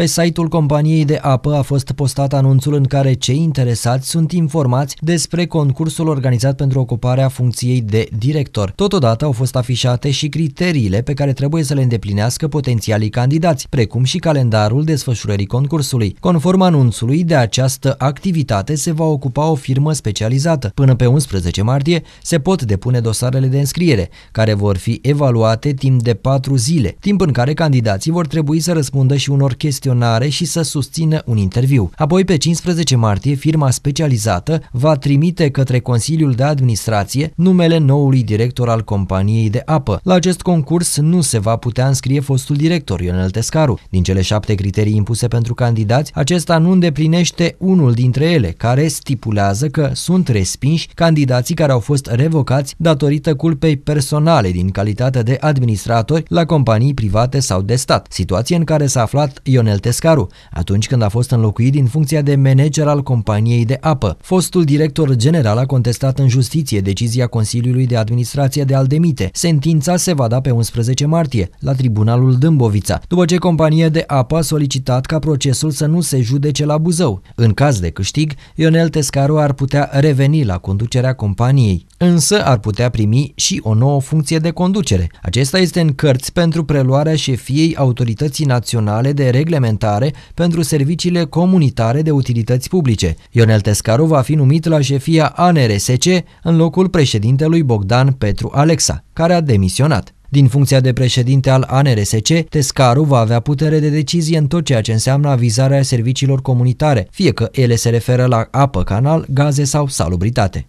Pe site-ul companiei de apă a fost postat anunțul în care cei interesați sunt informați despre concursul organizat pentru ocuparea funcției de director. Totodată au fost afișate și criteriile pe care trebuie să le îndeplinească potențialii candidați, precum și calendarul desfășurării concursului. Conform anunțului, de această activitate se va ocupa o firmă specializată. Până pe 11 martie se pot depune dosarele de înscriere, care vor fi evaluate timp de 4 zile, timp în care candidații vor trebui să răspundă și unor chestii chestionare și să susțină un interviu. Apoi, pe 15 martie, firma specializată va trimite către Consiliul de Administrație numele noului director al companiei de apă. La acest concurs nu se va putea înscrie fostul director Ionel Tescaru. Din cele șapte criterii impuse pentru candidați, acesta nu îndeplinește unul dintre ele, care stipulează că sunt respinși candidații care au fost revocați datorită culpei personale din calitate de administratori la companii private sau de stat, situație în care s-a aflat Ionel Tescaru, atunci când a fost înlocuit din funcția de manager al companiei de apă. Fostul director general a contestat în justiție decizia Consiliului de Administrație de Aldemite. demite. Sentința se va da pe 11 martie la Tribunalul Dâmbovița, după ce compania de apă a solicitat ca procesul să nu se judece la Buzău. În caz de câștig, Ionel Tescaru ar putea reveni la conducerea companiei, însă ar putea primi și o nouă funcție de conducere. Acesta este în cărți pentru preluarea șefiei Autorității Naționale de Reglementare suplimentare pentru serviciile comunitare de utilități publice. Ionel Tescaru va fi numit la șefia ANRSC în locul președintelui Bogdan Petru Alexa, care a demisionat. Din funcția de președinte al ANRSC, Tescaru va avea putere de decizie în tot ceea ce înseamnă avizarea serviciilor comunitare, fie că ele se referă la apă, canal, gaze sau salubritate.